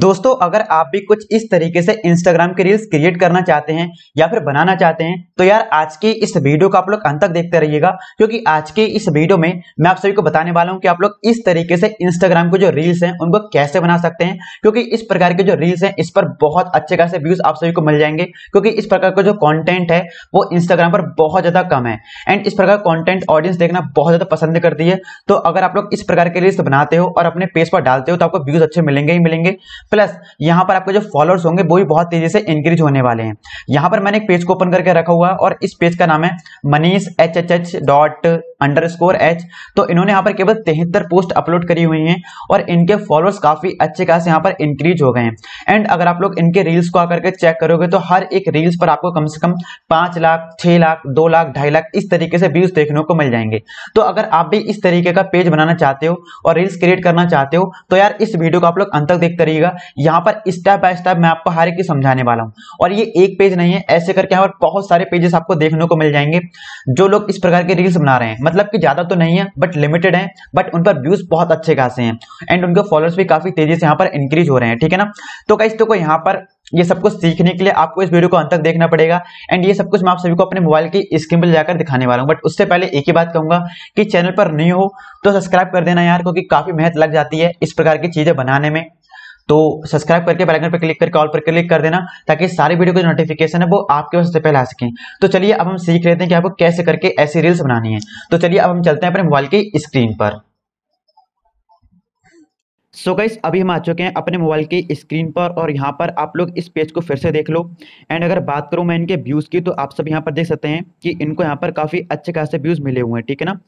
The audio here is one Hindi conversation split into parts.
दोस्तों अगर आप भी कुछ इस तरीके से इंस्टाग्राम के रील्स क्रिएट करना चाहते हैं या फिर बनाना चाहते हैं तो यार आज के इस वीडियो को आप लोग अंत तक देखते रहिएगा क्योंकि आज के इस वीडियो में मैं आप सभी को बताने वाला हूं कि आप लोग इस तरीके से इंस्टाग्राम के जो रील्स हैं उनको कैसे बना सकते हैं क्योंकि इस प्रकार के जो रील्स हैं इस पर बहुत अच्छे खासे व्यूज आप सभी को मिल जाएंगे क्योंकि इस प्रकार का जो कॉन्टेंट है वो इंस्टाग्राम पर बहुत ज्यादा कम है एंड इस प्रकार कॉन्टेंट ऑडियंस देखना बहुत ज्यादा पसंद करती है तो अगर आप लोग इस प्रकार के रील्स बनाते हो और अपने पेज पर डालते हो तो आपको व्यूज अच्छे मिलेंगे ही मिलेंगे प्लस यहां पर आपके जो फॉलोअर्स होंगे वो भी बहुत तेजी से इंक्रीज होने वाले हैं यहां पर मैंने एक पेज को ओपन करके रखा हुआ और इस पेज का नाम है Manish H H H dot underscore H तो इन्होंने यहाँ पर केवल तिहत्तर पोस्ट अपलोड करी हुई हैं और इनके फॉलोअर्स काफी अच्छे खास यहाँ पर इंक्रीज हो गए हैं एंड अगर आप लोग इनके रील्स को आकर के चेक करोगे तो हर एक रील्स पर आपको कम से कम पांच लाख छह लाख दो लाख ढाई लाख इस तरीके से व्यूज देखने को मिल जाएंगे तो अगर आप भी इस तरीके का पेज बनाना चाहते हो और रील्स क्रिएट करना चाहते हो तो यार इस वीडियो को आप लोग अंत तक देखते रहिएगा यहाँ पर स्टेप बाय स्टेप मैं आपको हर एक समझाने वाला हूँ और ये एक पेज नहीं है ऐसे करके यहाँ पर बहुत सारे पेजेस आपको देखने को मिल जाएंगे जो लोग इस प्रकार के रील्स बना रहे हैं मतलब कि ज्यादा तो नहीं है बट लिमिटेड है बट उन पर व्यूज बहुत अच्छे खासे हैं एंड उनके फॉलोअर्स भी काफी तेजी से यहाँ पर इंक्रीज हो रहे हैं ठीक है ना तो कई तो को यहाँ पर ये सब कुछ सीखने के लिए आपको इस वीडियो को अंत तक देखना पड़ेगा एंड ये सब कुछ मैं आप सभी को अपने मोबाइल की स्क्रीन पर जाकर दिखाने वाला हूँ बट उससे पहले एक ही बात कहूंगा कि चैनल पर नहीं हो तो सब्सक्राइब कर देना यार क्योंकि काफी मेहनत लग जाती है इस प्रकार की चीजें बनाने में तो सब्सक्राइब करके बेल आइकन पर क्लिक करके ऑल पर क्लिक कर देना ताकि सारी वीडियो की नोटिफिकेशन है वो आपके पास पहले आ सके तो चलिए अब हम सीख लेते हैं कि आपको कैसे करके ऐसी रील्स बनानी है तो चलिए अब हम चलते हैं अपने मोबाइल की स्क्रीन पर सो गाइस अभी हम आ चुके हैं अपने मोबाइल की स्क्रीन पर और यहाँ पर आप लोग इस पेज को फिर से देख लो एंड अगर बात करूँ मैं इनके व्यूज़ की तो आप सब यहाँ पर देख सकते हैं कि इनको यहाँ पर काफ़ी अच्छे खासे व्यूज़ मिले हुए हैं ठीक है ना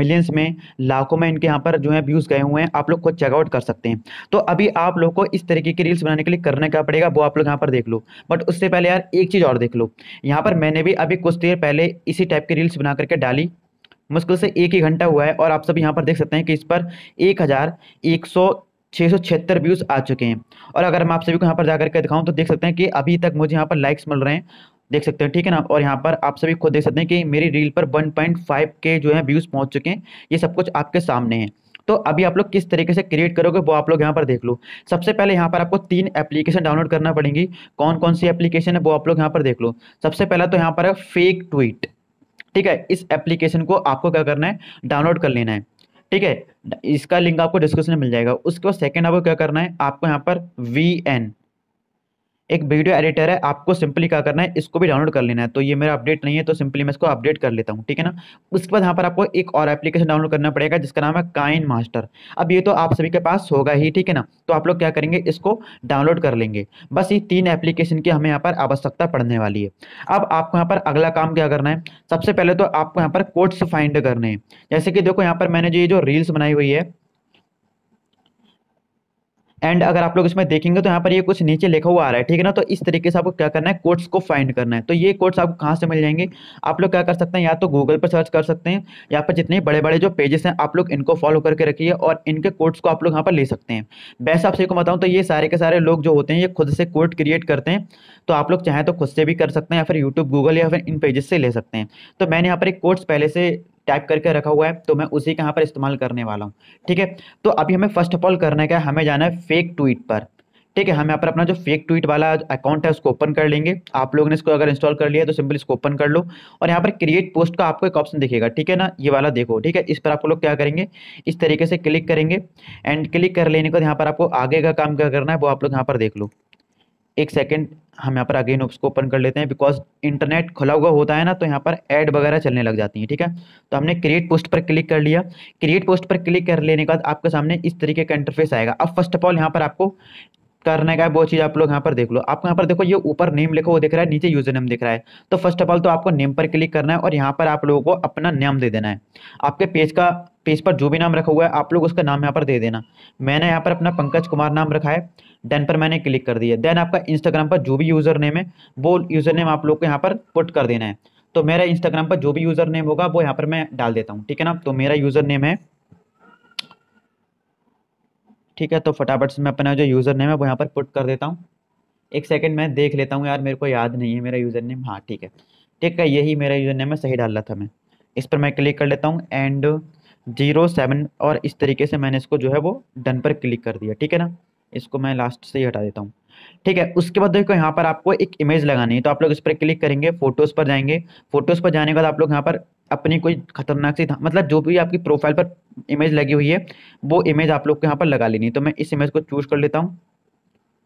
मिलियंस में लाखों में इनके यहाँ पर जो है व्यूज़ गए हुए हैं आप लोग खुद चेकआउट कर सकते हैं तो अभी आप लोग को इस तरीके की रील्स बनाने के लिए करने का पड़ेगा वो आप लोग यहाँ पर देख लो बट उससे पहले यार एक चीज़ और देख लो यहाँ पर मैंने भी अभी कुछ देर पहले इसी टाइप की रील्स बना करके डाली मुश्किल से एक ही घंटा हुआ है और आप सब यहाँ पर देख सकते हैं कि इस पर एक हज़ार एक सौ छः सौ छिहत्तर व्यूज़ आ चुके हैं और अगर मैं आप सभी को यहाँ पर जा करके दिखाऊँ तो देख सकते हैं कि अभी तक मुझे यहाँ पर लाइक्स मिल रहे हैं देख सकते हैं ठीक है ना और यहाँ पर आप सभी खुद देख सकते हैं कि मेरी रील पर 1.5 के जो है व्यूज़ पहुँच चुके हैं ये सब कुछ आपके सामने है तो अभी आप लोग किस तरीके से क्रिएट करोगे वो आप लोग यहाँ पर देख लो सबसे पहले यहाँ पर आपको तीन एप्लीकेशन डाउनलोड करना पड़ेंगी कौन कौन सी एप्लीकेशन है वो आप लोग यहाँ पर देख लो सबसे पहला तो यहाँ पर है फेक ट्वीट ठीक है इस एप्लीकेशन को आपको क्या करना है डाउनलोड कर लेना है ठीक है इसका लिंक आपको डिस्क्रिप्शन में मिल जाएगा उसके बाद सेकेंड आपको क्या करना है आपको यहाँ पर वी एन एक वीडियो एडिटर है आपको सिंपली क्या करना है इसको भी डाउनलोड कर लेना है तो ये मेरा अपडेट नहीं है तो सिंपली मैं इसको अपडेट कर लेता हूँ ठीक है ना उसके बाद यहाँ पर आपको एक और एप्लीकेशन डाउनलोड करना पड़ेगा जिसका नाम है काइन मास्टर अब ये तो आप सभी के पास होगा ही ठीक है ना तो आप लोग क्या करेंगे इसको डाउनलोड कर लेंगे बस ये तीन एप्लीकेशन की हमें यहाँ पर आवश्यकता पड़ने वाली है अब आपको यहाँ पर अगला काम क्या करना है सबसे पहले तो आपको यहाँ पर कोड्स फाइंड करने हैं जैसे कि देखो यहाँ पर मैंने जो ये जो रील्स बनाई हुई है एंड अगर आप लोग इसमें देखेंगे तो यहाँ पर ये कुछ नीचे लिखा हुआ आ रहा है ठीक है ना तो इस तरीके से आपको क्या करना है कोड्स को फाइंड करना है तो ये कोड्स आपको कहाँ से मिल जाएंगे आप लोग क्या कर सकते हैं या तो गूगल पर सर्च कर सकते हैं या पर जितने बड़े बड़े जो पेजेस हैं आप लोग इनको फॉलो करके रखिए और इनके कोड्स को आप लोग यहाँ पर ले सकते हैं वैसे आप सभी को बताऊँ तो ये सारे के सारे लोग जो होते हैं ये खुद से कोड क्रिएट करते हैं तो आप लोग चाहें तो खुद से भी कर सकते हैं या फिर यूट्यूब गूगल या फिर इन पेजेस से ले सकते हैं तो मैंने यहाँ पर एक कोड्स पहले से टाइप करके रखा हुआ है तो मैं उसी के यहाँ पर इस्तेमाल करने वाला हूँ ठीक है तो अभी हमें फर्स्ट ऑफ ऑल करने का हमें जाना है फेक ट्वीट पर ठीक है हम यहाँ पर अपना जो फेक ट्वीट वाला अकाउंट है उसको ओपन कर लेंगे आप लोगों ने इसको अगर इंस्टॉल कर लिया है तो सिंपल इसको ओपन कर लो और यहाँ पर क्रिएट पोस्ट का आपको एक ऑप्शन दिखेगा ठीक है ना ये वाला देखो ठीक है इस पर आप लोग क्या करेंगे इस तरीके से क्लिक करेंगे एंड क्लिक कर लेने के बाद यहाँ पर आपको आगे का काम क्या करना है वो आप लोग यहाँ पर देख लो एक सेकेंड हम यहाँ पर अगेन उसको ओपन कर लेते हैं बिकॉज इंटरनेट खुला हुआ होता है ना तो यहाँ पर ऐड वगैरह चलने लग जाती है ठीक है तो हमने क्रिएट पोस्ट पर क्लिक कर लिया क्रिएट पोस्ट पर क्लिक कर लेने के बाद आपके सामने इस तरीके का इंटरफेस आएगा अब फर्स्ट ऑफ ऑल यहाँ पर आपको करने का है वो चीज़ आप लोग यहाँ पर देख लो आप यहाँ पर देखो ये ऊपर नेम लिखो वो दिख रहा है नीचे यूजर नेम दिख रहा है तो फर्स्ट ऑफ ऑल तो आपको नेम पर क्लिक करना है और यहाँ पर आप लोगों को अपना नाम दे देना है आपके पेज का पेज पर जो भी नाम रखा हुआ है आप लोग उसका नाम यहाँ पर दे देना मैंने यहाँ पर अपना पंकज कुमार नाम रखा है डेन पर मैंने क्लिक कर दिया देन आपका इंस्टाग्राम पर जो भी यूज़र नेम है वो यूज़र नेम आप लोग को यहाँ पर पुट कर देना है तो मेरा इंस्टाग्राम पर जो भी यूज़र नेम होगा वो यहाँ पर मैं डाल देता हूँ ठीक है ना तो मेरा यूज़र नेम है ठीक है तो फटाफट से मैं अपना जो यूज़र नेम है वो यहाँ पर पुट कर देता हूँ एक सेकेंड मैं देख लेता हूँ यार मेरे को याद नहीं है मेरा यूज़र नेम हाँ ठीक है ठीक है यही मेरा यूज़र नेम है सही डाल रहा था मैं इस पर मैं क्लिक कर लेता हूँ एंड जीरो सेवन और इस तरीके से मैंने इसको जो है वो डन पर क्लिक कर दिया ठीक है ना इसको मैं लास्ट से ही हटा देता हूँ ठीक है उसके बाद देखो यहाँ पर आपको एक इमेज लगानी है तो आप लोग इस पर क्लिक करेंगे फोटोज पर जाएंगे फोटोज पर जाने के बाद आप लोग यहाँ पर अपनी कोई खतरनाक सी मतलब जो भी आपकी प्रोफाइल पर इमेज लगी हुई है वो इमेज आप लोग को यहाँ पर लगा लेनी है तो मैं इस इमेज को चूज कर लेता हूँ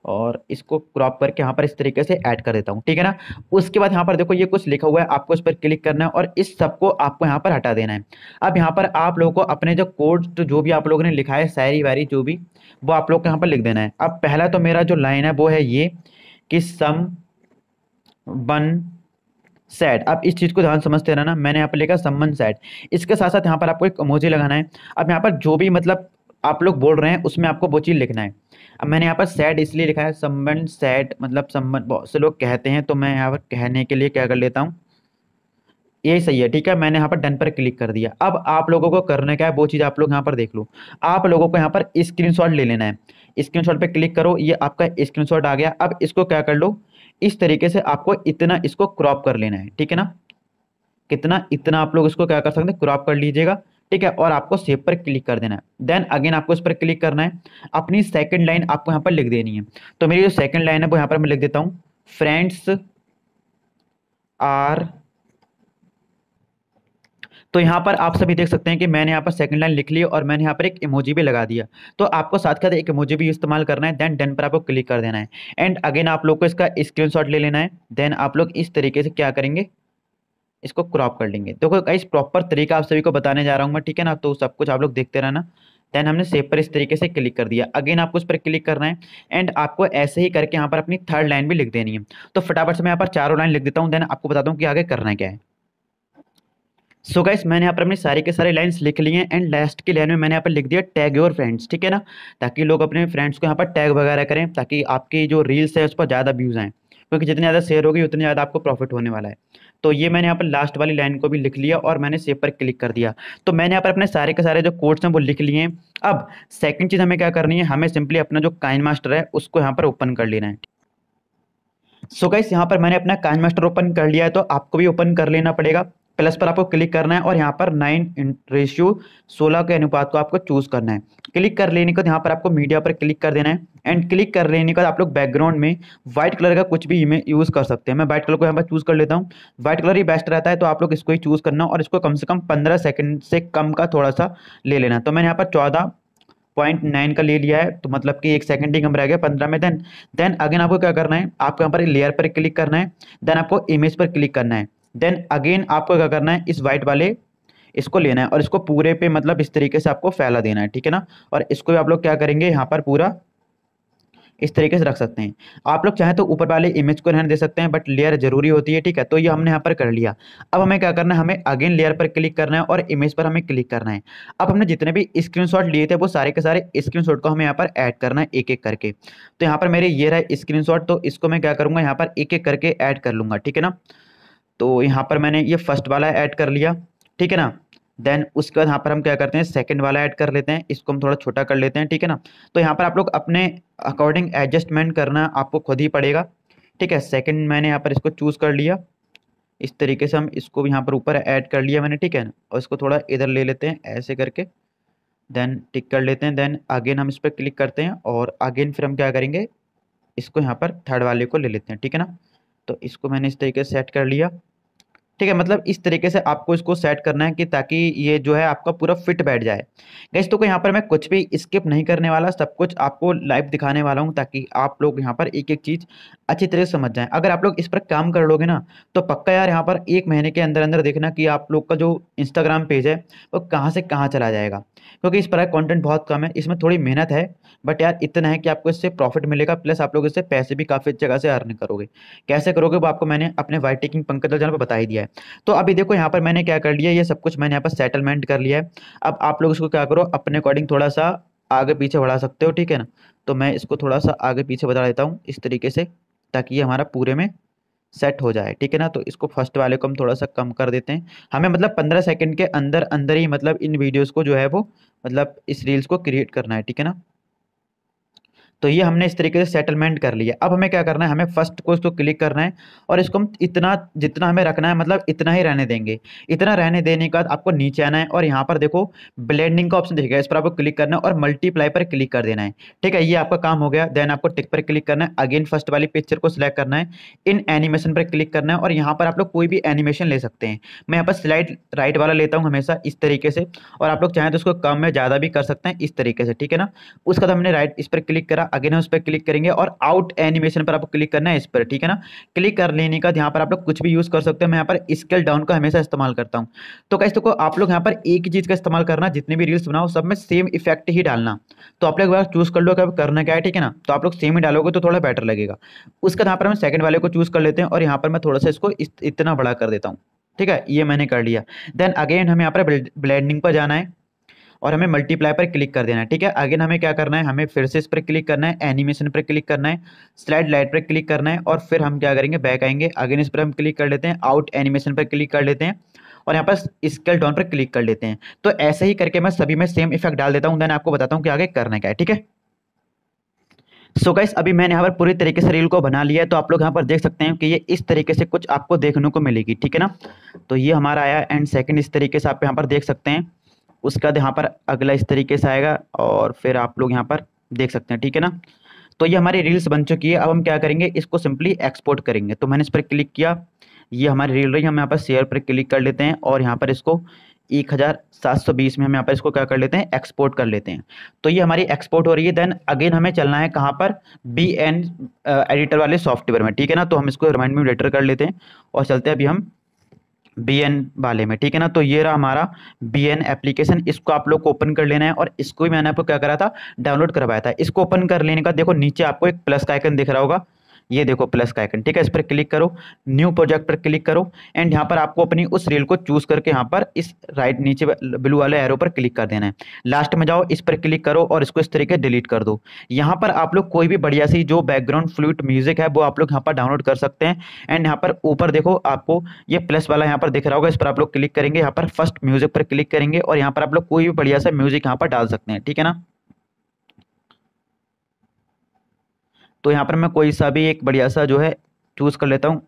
और इसको क्रॉप करके यहाँ पर इस तरीके से ऐड कर देता हूँ ठीक है ना उसके बाद यहाँ पर देखो ये कुछ लिखा हुआ है आपको इस पर क्लिक करना है और इस सबको आपको यहाँ पर हटा देना है अब यहाँ पर आप लोगों को अपने जो कोड तो जो भी आप लोगों ने लिखा है सैरी वैरी जो भी वो आप लोग को यहाँ पर लिख देना है अब पहला तो मेरा जो लाइन है वो है ये कि सम वन सेट अब इस चीज़ को ध्यान समझते रहना मैंने यहाँ पर लिखा सम्मन सेट इसके साथ साथ यहाँ पर आपको एक मोजी लगाना है अब यहाँ पर जो भी मतलब आप लोग बोल रहे हैं उसमें आपको वो चीज़ लिखना है अब मैंने यहाँ पर सैड इसलिए लिखा है संबंध सैड मतलब संबंध बहुत से लोग कहते हैं तो मैं यहाँ पर कहने के लिए क्या कर लेता हूँ यही सही है ठीक है मैंने यहाँ पर डन पर क्लिक कर दिया अब आप लोगों को करने का है वो चीज़ आप लोग यहाँ पर देख लो आप लोगों को यहाँ पर स्क्रीन ले लेना है स्क्रीन शॉट क्लिक करो ये आपका स्क्रीन आ गया अब इसको क्या कर लो इस तरीके से आपको इतना इसको क्रॉप कर लेना है ठीक है ना कितना इतना आप लोग इसको क्या कर सकते हैं क्रॉप कर लीजिएगा ठीक है और आपको सेव पर क्लिक कर देना है देन अगेन आपको इस पर क्लिक करना है अपनी सेकंड लाइन आपको यहाँ पर लिख देनी है तो मेरी जो सेकंड लाइन है वो यहाँ पर मैं लिख देता हूँ फ्रेंड्स आर तो यहाँ पर आप सभी देख सकते हैं कि मैंने यहाँ पर सेकंड लाइन लिख ली और मैंने यहाँ पर एक इमोजी भी लगा दिया तो आपको साथ साथ एक इमोजी भी इस्तेमाल करना है देन डन पर आपको क्लिक कर देना है एंड अगेन आप लोग को इसका स्क्रीनशॉट ले लेना है देन आप लोग इस तरीके से क्या करेंगे इसको क्रॉप कर लेंगे देखो गाइस प्रॉपर तरीका आप सभी को बताने जा रहा हूँ मैं ठीक है ना तो सब कुछ आप लोग देखते रहना देन हमने सेव पर इस तरीके से क्लिक कर दिया अगेन आपको उस पर क्लिक करना है एंड आपको ऐसे ही करके यहाँ पर अपनी थर्ड लाइन भी लिख देनी है तो फटाफट से मैं यहाँ पर चारों लाइन लिख देता हूँ देन आपको बताता हूँ कि आगे करना क्या है सो so गाइस मैंने यहाँ पर अपनी सारी के सारे लाइंस लिख लिए हैं एंड लास्ट की लाइन में मैंने यहाँ पर लिख दिया टैग योर फ्रेंड्स ठीक है ना ताकि लोग अपने फ्रेंड्स को यहाँ पर टैग वगैरह करें ताकि आपकी जो रील्स है उस पर ज़्यादा व्यूज़ आएँ क्योंकि जितने ज़्यादा शेयर होगी उतने ज़्यादा आपको प्रॉफिट होने वाला है तो ये मैंने यहाँ पर लास्ट वाली लाइन को भी लिख लिया और मैंने सेव पर क्लिक कर दिया तो मैंने यहाँ पर अपने सारे के सारे जो कोड्स हैं वो लिख लिए हैं अब सेकंड चीज़ हमें क्या करनी है हमें सिंपली अपना जो काइन मास्टर है उसको यहाँ पर ओपन कर लेना है सो so गाइस यहाँ पर मैंने अपना काइन मास्टर ओपन कर लिया है तो आपको भी ओपन कर लेना पड़ेगा प्लस पर आपको क्लिक करना है और यहाँ पर नाइन रेशियो सोलह के अनुपात को आपको चूज़ करना है क्लिक कर लेने के बाद यहाँ पर आपको मीडिया पर क्लिक कर देना है एंड क्लिक कर लेने के बाद आप लोग बैकग्राउंड में व्हाइट कलर का कुछ भी इमेज यूज़ कर सकते हैं मैं व्हाइट कलर को यहाँ पर चूज़ कर लेता हूँ व्हाइट कलर ही बेस्ट रहता है तो आप लोग इसको ही चूज़ करना और इसको कम से कम पंद्रह सेकेंड से कम का थोड़ा सा ले लेना तो मैंने यहाँ पर चौदह पॉइंट नाइन का ले लिया है तो मतलब कि एक सेकंड ही कम रह गया पंद्रह में देन देन अगेन आपको क्या करना है आपको यहाँ पर लेयर पर क्लिक करना है देन आपको इमेज पर क्लिक करना है देन अगेन आपको क्या करना है इस वाइट वाले इसको लेना है और इसको पूरे पे मतलब इस तरीके से आपको फैला देना है ठीक है ना और इसको भी आप लोग क्या करेंगे यहाँ पर पूरा इस तरीके से रख सकते हैं आप लोग चाहें तो ऊपर वाले इमेज को रहने दे सकते हैं बट लेयर जरूरी होती है ठीक है तो ये हमने यहाँ पर कर लिया अब हमें क्या करना है हमें अगेन लेयर पर क्लिक करना है और इमेज पर हमें क्लिक करना है अब हमने जितने भी स्क्रीनशॉट लिए थे वो सारे के सारे स्क्रीनशॉट को हमें यहाँ पर ऐड करना है एक एक करके तो यहाँ पर मेरे ये रहा स्क्रीन तो इसको मैं क्या करूँगा यहाँ पर एक एक करके ऐड कर लूँगा ठीक है ना तो यहाँ पर मैंने ये फर्स्ट वाला ऐड कर लिया ठीक है ना देन उसके बाद यहाँ पर हम क्या करते हैं सेकंड वाला ऐड कर लेते हैं इसको हम थोड़ा छोटा कर लेते हैं ठीक है ना तो यहाँ पर आप लोग अपने अकॉर्डिंग एडजस्टमेंट करना आपको खुद ही पड़ेगा ठीक है सेकंड मैंने यहाँ पर इसको चूज़ कर लिया इस तरीके से हम इसको यहाँ पर ऊपर ऐड कर लिया मैंने ठीक है ना और इसको थोड़ा इधर ले लेते हैं ऐसे करके देन टिक कर लेते हैं देन अगेन हम इस पर क्लिक करते हैं और अगेन फिर हम क्या करेंगे इसको यहाँ पर थर्ड वाले को ले लेते हैं ठीक है ना तो इसको मैंने इस तरीके से सेट कर लिया ठीक है मतलब इस तरीके से आपको इसको सेट करना है कि ताकि ये जो है आपका पूरा फिट बैठ जाए गैस तो यहाँ पर मैं कुछ भी स्किप नहीं करने वाला सब कुछ आपको लाइव दिखाने वाला हूँ ताकि आप लोग यहाँ पर एक एक चीज़ अच्छी तरह से समझ जाएँ अगर आप लोग इस पर काम कर लोगे ना तो पक्का यार यहाँ पर एक महीने के अंदर अंदर देखना कि आप लोग का जो इंस्टाग्राम पेज है वो कहाँ से कहाँ चला जाएगा क्योंकि इस पर कंटेंट बहुत कम है इसमें थोड़ी मेहनत है बट यार इतना है कि आपको इससे प्रॉफिट मिलेगा प्लस आप लोग इससे पैसे भी काफ़ी जगह से अर्न करोगे कैसे करोगे वो आपको मैंने अपने वाइट टेकिंग पंकज चैनल पर बता ही दिया है तो अभी देखो यहाँ पर मैंने क्या कर लिया ये सब कुछ मैंने यहाँ पर सेटलमेंट कर लिया है अब आप लोग इसको क्या करो अपने अकॉर्डिंग थोड़ा सा आगे पीछे बढ़ा सकते हो ठीक है ना तो मैं इसको थोड़ा सा आगे पीछे बढ़ा देता हूँ इस तरीके से ताकि ये हमारा पूरे में सेट हो जाए ठीक है ना तो इसको फर्स्ट वाले को हम थोड़ा सा कम कर देते हैं हमें मतलब पंद्रह सेकेंड के अंदर अंदर ही मतलब इन वीडियोज़ को जो है वो मतलब इस रील्स को क्रिएट करना है ठीक है ना तो ये हमने इस तरीके से सेटलमेंट कर लिया अब हमें क्या करना है हमें फर्स्ट को इसको क्लिक करना है और इसको हम इतना जितना हमें रखना है मतलब इतना ही रहने देंगे इतना रहने देने के बाद आपको नीचे आना है और यहाँ पर देखो ब्लेंडिंग का ऑप्शन दिखेगा इस पर आपको क्लिक करना है और मल्टीप्लाई पर क्लिक कर देना है ठीक है ये आपका काम हो गया देन आपको टिक पर क्लिक करना है अगेन फर्स्ट वाली पिक्चर को सिलेक्ट करना है इन एनिमेशन पर क्लिक करना है और यहाँ पर आप लोग कोई भी एनिमेशन ले सकते हैं मैं यहाँ पर स्लाइड राइट वाला लेता हूँ हमेशा इस तरीके से और आप लोग चाहें तो उसको कम या ज़्यादा भी कर सकते हैं इस तरीके से ठीक है ना उसके बाद तो हमने राइट इस पर क्लिक करा अगेन उस पर क्लिक करेंगे और आउट एनिमेशन पर आपको क्लिक करना है इस पर ठीक है ना क्लिक कर लेने का यहाँ पर आप लोग कुछ भी यूज़ कर सकते हैं मैं यहाँ पर स्केल डाउन का हमेशा इस्तेमाल करता हूँ तो कैसे तो आप लोग यहाँ पर एक ही चीज़ का इस्तेमाल करना जितने भी रील्स बनाओ सब में सेम इफेक्ट ही डालना तो आप लोग चूज़ कर लो कि करना क्या है ठीक है ना तो आप लोग सेम ही डालोगे तो थोड़ा बेटर लगेगा उसके यहाँ पर हम सेकंड वाले को चूज़ कर लेते हैं और यहाँ पर मैं थोड़ा सा इसको इतना बड़ा कर देता हूँ ठीक है ये मैंने कर लिया देन अगेन हमें यहाँ पर ब्लेंडिंग पर जाना है और हमें मल्टीप्लाई पर क्लिक कर देना है ठीक है अगेन हमें क्या करना है हमें फिर से इस पर क्लिक करना है एनिमेशन पर क्लिक करना है स्लाइड लाइट पर क्लिक करना है और फिर हम क्या करेंगे बैक आएंगे अगेन इस पर हम क्लिक कर लेते हैं आउट एनिमेशन पर क्लिक कर लेते हैं और यहाँ पर स्केल डाउन पर क्लिक कर लेते हैं तो ऐसे ही करके मैं सभी में सेम इफेक्ट डाल देता हूँ देन आपको बताता हूँ कि आगे करने का है ठीक है सो so गाइस अभी मैंने यहाँ पर पूरी तरीके से रील को बना लिया है तो आप लोग यहाँ पर देख सकते हैं कि ये इस तरीके से कुछ आपको देखने को मिलेगी ठीक है ना तो ये हमारा आया एंड सेकंड इस तरीके से आप यहाँ पर देख सकते हैं उसके बाद यहाँ पर अगला इस तरीके से आएगा और फिर आप लोग यहाँ पर देख सकते हैं ठीक है ना तो ये हमारी रील्स बन चुकी है अब हम क्या करेंगे इसको सिंपली एक्सपोर्ट करेंगे तो मैंने इस पर क्लिक किया ये हमारी रील रही हम यहाँ पर शेयर पर क्लिक कर लेते हैं और यहाँ पर इसको एक हज़ार सात सौ बीस में हम यहाँ पर इसको क्या कर लेते हैं एक्सपोर्ट कर लेते हैं तो ये हमारी एक्सपोर्ट हो रही है देन अगेन हमें चलना है कहाँ पर बी एन एडिटर वाले सॉफ्टवेयर में ठीक है ना तो हम इसको रिमाइंड में लेटर कर लेते हैं और चलते हैं अभी हम बी एन वाले में ठीक है ना तो ये रहा हमारा बी एन एप्लीकेशन इसको आप लोग को ओपन कर लेना है और इसको भी मैंने आपको क्या करा था डाउनलोड करवाया था इसको ओपन कर लेने का देखो नीचे आपको एक प्लस का आइकन दिख रहा होगा ये देखो प्लस का आइकन ठीक है इस पर क्लिक करो न्यू प्रोजेक्ट पर क्लिक करो एंड यहाँ पर आपको अपनी उस रील को चूज करके यहाँ पर इस राइट नीचे ब्लू वाले एरो पर क्लिक कर देना है लास्ट में जाओ इस पर क्लिक करो और इसको इस तरीके डिलीट कर दो यहाँ पर आप लोग कोई भी बढ़िया सी जो बैकग्राउंड फ्लूट म्यूजिक है वो आप लोग यहाँ पर डाउनलोड कर सकते हैं एंड यहाँ पर ऊपर देखो आपको ये प्लस वाला यहाँ पर दिख रहा होगा इस पर आप लोग क्लिक करेंगे यहाँ पर फर्स्ट म्यूजिक पर क्लिक करेंगे और यहाँ पर आप लोग कोई भी बढ़िया सा म्यूजिक यहाँ पर डाल सकते हैं ठीक है ना तो यहाँ पर मैं कोई सा भी एक बढ़िया सा जो है चूज़ कर लेता हूँ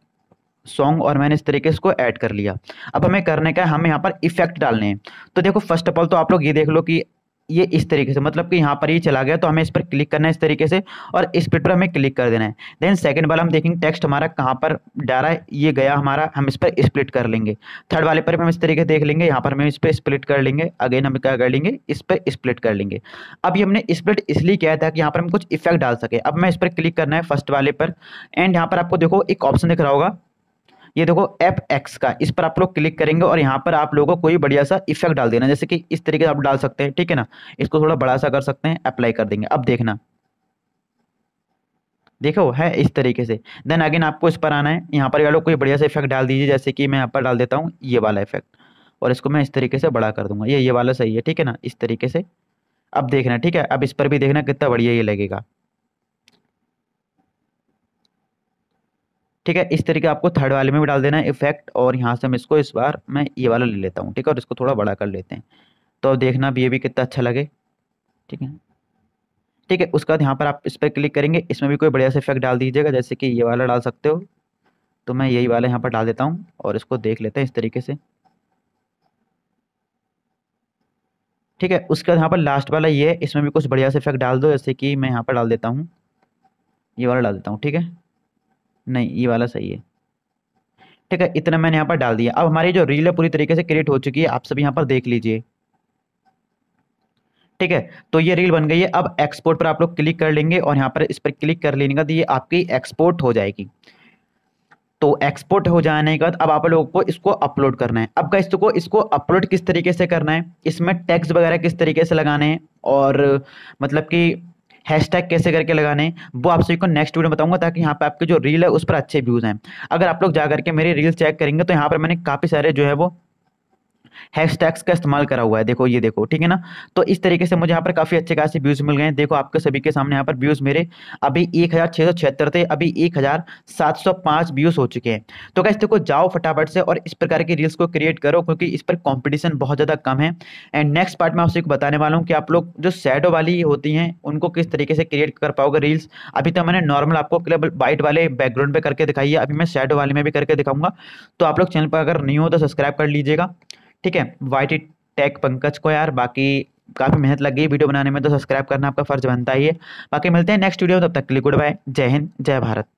सॉन्ग और मैंने इस तरीके से इसको ऐड कर लिया अब हमें करने का है हम यहाँ पर इफेक्ट डालने हैं तो देखो फर्स्ट ऑफ ऑल तो आप लोग ये देख लो कि ये इस तरीके से मतलब कि यहाँ पर ये चला गया तो हमें इस पर क्लिक करना है इस तरीके से और इस पर हमें क्लिक कर देना है देन सेकंड वाला हम देखेंगे टेक्स्ट हमारा कहाँ पर डाला है ये गया हमारा हम इस पर स्प्लिट कर लेंगे थर्ड वाले पर हम इस तरीके देख लेंगे यहाँ पर हम इस पर स्प्लिट कर लेंगे अगेन हम क्या कर लेंगे इस पर स्प्लिट कर लेंगे अब हमने स्प्लिट इसलिए किया था कि यहाँ पर हम कुछ इफेक्ट डाल सके अब मैं इस पर क्लिक करना है फर्स्ट वाले पर एंड यहाँ पर आपको देखो एक ऑप्शन दिख रहा होगा ये देखो एफ एक्स का इस पर आप लोग क्लिक करेंगे और यहाँ पर आप लोगों को कोई बढ़िया सा इफेक्ट डाल देना जैसे कि इस तरीके से आप डाल सकते हैं ठीक है ना इसको थोड़ा बड़ा सा कर सकते हैं अप्लाई कर देंगे अब देखना देखो है इस तरीके से देन अगेन आपको इस पर आना है यहाँ पर ये लोग कोई बढ़िया सा इफेक्ट डाल दीजिए जैसे कि मैं यहाँ पर डाल देता हूँ ये वाला इफेक्ट और इसको मैं इस तरीके से बड़ा कर दूंगा ये ये वाला सही है ठीक है ना इस तरीके से अब देखना ठीक है अब इस पर भी देखना कितना बढ़िया ये लगेगा ठीक है इस तरीके आपको थर्ड वाले में भी डाल देना है इफेक्ट और यहाँ से हम इसको इस बार मैं ये वाला ले लेता हूँ ठीक है और इसको थोड़ा बड़ा कर लेते हैं तो अब देखना अब ये भी कितना अच्छा लगे ठीक है ठीक है उसके बाद यहाँ पर आप इस पर क्लिक करेंगे इसमें भी कोई बढ़िया से इफेक्ट डाल दीजिएगा जैसे कि ये वाला डाल सकते हो तो मैं यही वाला यहाँ पर डाल देता हूँ और इसको देख लेते हैं इस तरीके से ठीक है उसके बाद यहाँ पर लास्ट वाला ये है इसमें भी कुछ बढ़िया से इफेक्ट डाल दो जैसे कि मैं यहाँ पर डाल देता हूँ ये वाला डाल देता हूँ ठीक है नहीं ये वाला सही है ठीक है इतना मैंने यहाँ पर डाल दिया अब हमारी जो रील है पूरी तरीके से क्रिएट हो चुकी है आप सब यहाँ पर देख लीजिए ठीक है तो ये रील बन गई है अब एक्सपोर्ट पर आप लोग क्लिक कर लेंगे और यहाँ पर इस पर क्लिक कर लेने का ये आपकी एक्सपोर्ट हो जाएगी तो एक्सपोर्ट हो जाने के बाद अब आप लोगों को इसको अपलोड करना है अब तो का इसको इसको अपलोड किस तरीके से करना है इसमें टैक्स वगैरह किस तरीके से लगाने हैं और मतलब कि हैशटैग कैसे करके लगाने वो आप सभी को नेक्स्ट वीडियो बताऊंगा ताकि यहाँ पे आपके जो रील है उस पर अच्छे व्यूज़ हैं अगर आप लोग जाकर के मेरी रील चेक करेंगे तो यहाँ पर मैंने काफ़ी सारे जो है वो हैश टैग्स का इस्तेमाल करा हुआ है देखो ये देखो ठीक है ना तो इस तरीके से मुझे यहाँ पर काफ़ी अच्छे खासे व्यूज़ मिल गए हैं देखो आपके सभी के सामने यहाँ पर व्यूज़ मेरे अभी एक थे अभी एक व्यूज़ हो चुके हैं तो कैसे देखो जाओ फटाफट से और इस प्रकार की रील्स को क्रिएट करो क्योंकि इस पर कॉम्पिटिशन बहुत ज़्यादा कम है एंड नेक्स्ट पार्ट में आपसे बताने वाला हूँ कि आप लोग जो सैडो वाली होती हैं उनको किस तरीके से क्रिएट कर पाओगे रील्स अभी तो मैंने नॉर्मल आपको वाइट वाले बैकग्राउंड पे करके दिखाई है अभी मैं सैडो वाले में भी करके दिखाऊंगा तो आप लोग चैनल पर अगर नहीं हो तो सब्सक्राइब कर लीजिएगा ठीक है वाई टैक पंकज को यार बाकी काफ़ी मेहनत लगी वीडियो बनाने में तो सब्सक्राइब करना आपका फर्ज बनता ही है बाकी मिलते हैं नेक्स्ट वीडियो में तब तक के लिए गुड बाय जय हिंद जय भारत